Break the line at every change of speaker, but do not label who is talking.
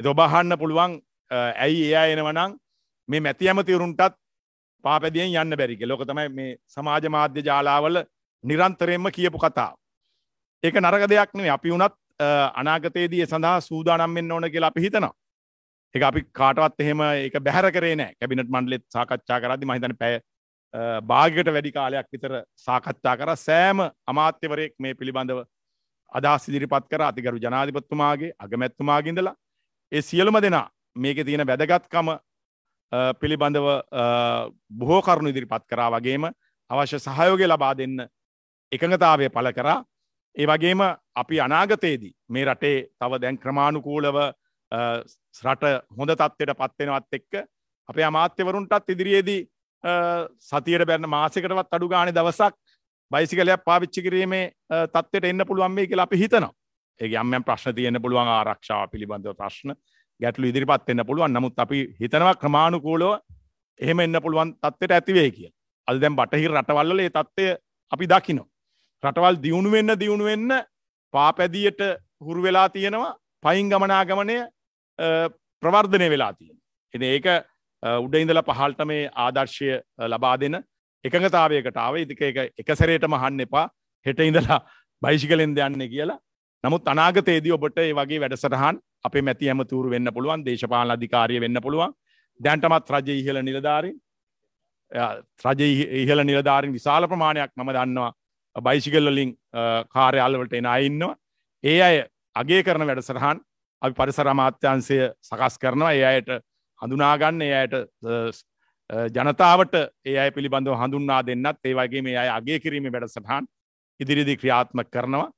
එත ඔබහන්න පුළුවන් ඇයි එයා එනවනං මේ මැති ඇමතිවරුන්ටත් පාපැදියෙන් යන්න බැරික ලොක තමයි මේ සමාජ මාධ්‍ය ජාලාවල නිරන්තරයෙන්ම කියපු කතා ඒක නරක දෙයක් නේ අපි වුනත් අනාගතයේදී සඳහා සූදානම්ෙන් ඕන කියලා අපි හිතනවා එක අපි කාටවත් එහෙම එක බැහර කරේ නෑ කැබිනට මණ්ඩලෙත් සාකච්ඡා කරදි මහිතන පැය භාගට වැඩි කාලයක් විතර සාකච්ඡා කර සෑම අමාත්‍යවරයෙක් මේ පිළිබඳව අදහස් ඉදිරිපත් කර අතිකරු ජනාධිපත්තුමාගේ අගමැත්තුමාගින්දලා ඒ සියලුම දෙනා මේක තියෙන වැදගත්කම පිළිබඳව බොහෝ කරුණු ඉදිරිපත් කරා වගේම අවශ්‍ය සහයෝගය ලබා දෙන්න එකඟතාවය පළ කරා ඒ වගේම අපි අනාගතයේදී මේ රටේ තව දැන් ක්‍රමාණුකූලව රට හොඳ තත්ත්වයට පත්වෙනවත් එක්ක අපේ අමාත්‍යවරුන්ටත් ඉදිරියේදී සතියට බැන්න මාසකටවත් අඩු ගාන දවසක් බයිසිකලයක් පාවිච්චි කිරීමේ තත්වයට එන්න පුළුවන් මේ කියලා අපි හිතනවා යම්යම් ප්‍රශ්න තියෙන පුළුවන් ආරක්ෂාව පිළිබඳව ප්‍රශ්න ගැටලු ඉදිරිපත් එන්න පුළුවන් නමුත් අපි හිතනවා ක්‍රමාණුකූලෝ එහෙම එන්න පුළුවන් තත්වයට ඇතිවේ කිය අල් දැම් බටහිර රටවල්ල ඒ තත්ත්වය අපි දකිනෝ. රටවල් දියුණුවෙන්න දියුණුවෙන්න පාපැදියට හුරු වෙලා තියෙනවා පයින් ගමනාගමනය ප්‍රවර්ධනය වෙලා තියෙන. එ ඒක උඩ ඉඳල පහල්ට මේ ආදර්ශය ලබා දෙන එකඟතාවයකටාව ඉතික එක සැරේටම හන්න එපා හෙට ඉඳලා බයිසිකලෙන් දෙයන්න කියලා නමුත් අනාගතයේදී ඔබට ඒ වගේ වැඩසටහන් අපේ මැති ඇමතුරු වෙන්න පුළුවන් දේශපාලන අධිකාරිය වෙන්න පුළුවන් දැන්ටමත් රජ ඉහළ නිලධාරින් රජ ඉහළ නිලධාරින් විශාල ප්‍රමාණයක් මම දන්නවා බයිසිකල්ලලින් කාර්යාලවලට එන අයින්නවා ඒ අය අගේ කරන වැඩසටහන් අපි පරිසර අමාත්‍යන්සය සකස් කරනවා ඒ අයට හඳුනාගන්න ඒ අයට ජනතාවට ඒ අය පිළිබඳව හඳුන්නා දෙන්නත් ඒ වගේ මේ අය අගේ කිරීම වැඩසටහන් ඉදිරිදි ක්‍රියාත්ම කරනවා